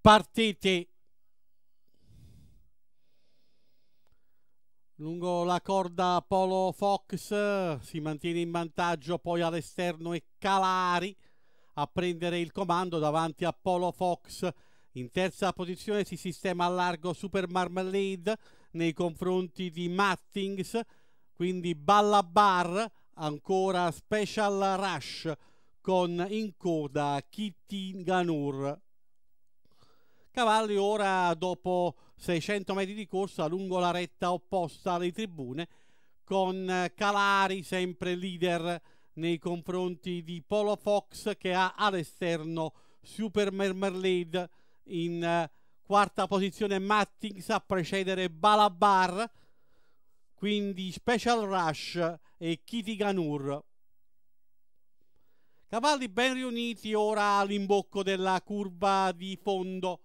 partiti. Lungo la corda Polo Fox si mantiene in vantaggio, poi all'esterno è Calari a prendere il comando davanti a Polo Fox. In terza posizione si sistema a largo Super Marmalade nei confronti di Mattings, quindi Balla Bar, ancora Special Rush con in coda Kitty Ganur. Cavalli ora dopo 600 metri di corsa lungo la retta opposta alle tribune con eh, Calari sempre leader nei confronti di Polo Fox che ha all'esterno Super Mermerlade in eh, quarta posizione Mattings a precedere Balabar quindi Special Rush e Kitty Ganur cavalli ben riuniti ora all'imbocco della curva di fondo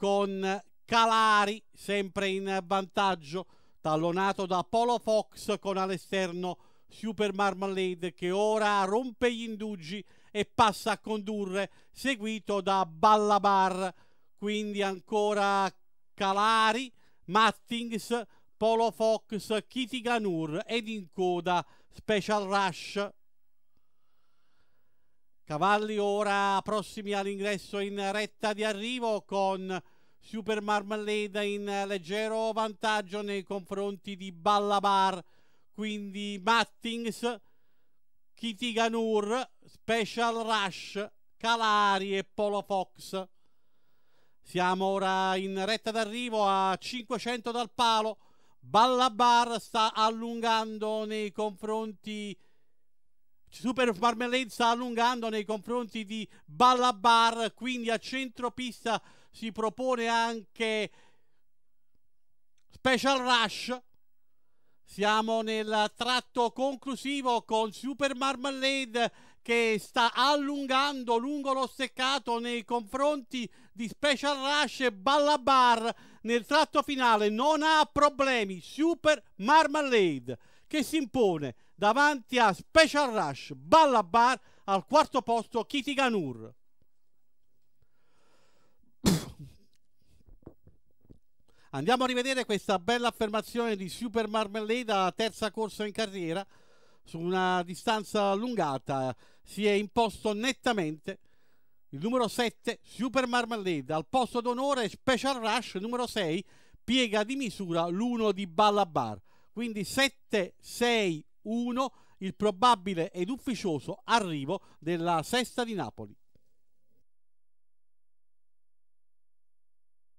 con Calari sempre in vantaggio, tallonato da Polo Fox con all'esterno Super Marmalade che ora rompe gli indugi e passa a condurre, seguito da Ballabar, quindi ancora Calari, Mattings, Polo Fox, Kitiganur ed in coda Special Rush. Cavalli ora prossimi all'ingresso in retta di arrivo con Super Marmalleda in eh, leggero vantaggio nei confronti di Ballabar, quindi Mattings, Kitiganur, Special Rush, Calari e Polo Fox. Siamo ora in retta d'arrivo a 500 dal palo. Ballabar sta allungando nei confronti Super Marmalade sta allungando nei confronti di Ballabar, quindi a centro pista si propone anche Special Rush. Siamo nel tratto conclusivo con Super Marmalade che sta allungando lungo lo steccato nei confronti di Special Rush e Ballabar nel tratto finale non ha problemi Super Marmalade che si impone davanti a Special Rush Ballabar al quarto posto Kitiganur Andiamo a rivedere questa bella affermazione di Super Marmelleda, terza corsa in carriera, su una distanza allungata. Si è imposto nettamente il numero 7, Super Marmelleda, al posto d'onore Special Rush, numero 6, piega di misura l'1 di Ballabar. Quindi 7, 6, 1 il probabile ed ufficioso arrivo della sesta di Napoli.